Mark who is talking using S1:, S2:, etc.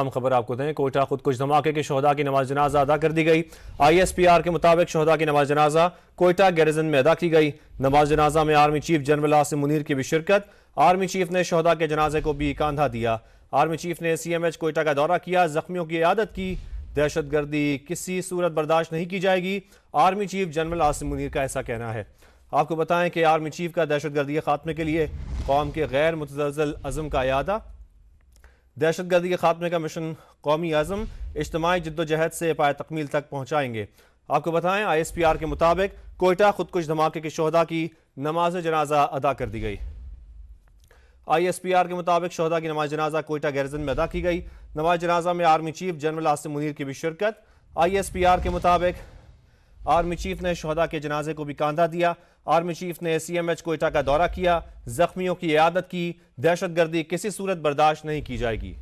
S1: आम खबर आपको दें कोयटा कुछ धमाके के शहदा की नमाज जनाजा अदा कर दी गई आई एस पी आर के मुताबिक शहदा की नमाज जनाजा कोयटा गैरजन में अदा की गई नमाज जनाजा में army chief general Asim Munir की भी शिरकत आर्मी चीफ ने शहदा के जनाजे को भी कंधा दिया आर्मी चीफ ने सी एम एच कोयटा का दौरा किया जख्मियों की आदत की दहशत गर्दी किसी सूरत बर्दाश्त नहीं की जाएगी army chief general Asim Munir का ऐसा कहना है आपको बताएं कि आर्मी चीफ का दहशत गर्दी खात्मे के लिए कौम के गैर मुतजल अज़म का अदा दहशत गर्दी के खात्मे का मिशन कौमी अज़म इज्तमी जद्दोजहद से पाए तकमील तक पहुँचाएंगे आपको बताएं आई एस पी आर के मुताबिक कोयटा खुदकुश धमाके के शहदा की नमाज जनाजा अदा कर दी गई आई एस पी आर के मुताबिक शहदा की नमाज जनाजा कोयटा गैरजन में अदा की गई नमाज जनाजा में army chief general Asim Munir की भी शिरकत आई एस पी आर के मुताबिक आर्मी चीफ ने शहदा के जनाजे को भी कांधा दिया आर्मी चीफ ने सी एम एच कोयटा का दौरा किया जख्मियों की इयादत की दहशत गर्दी किसी सूरत बर्दाश्त नहीं की जाएगी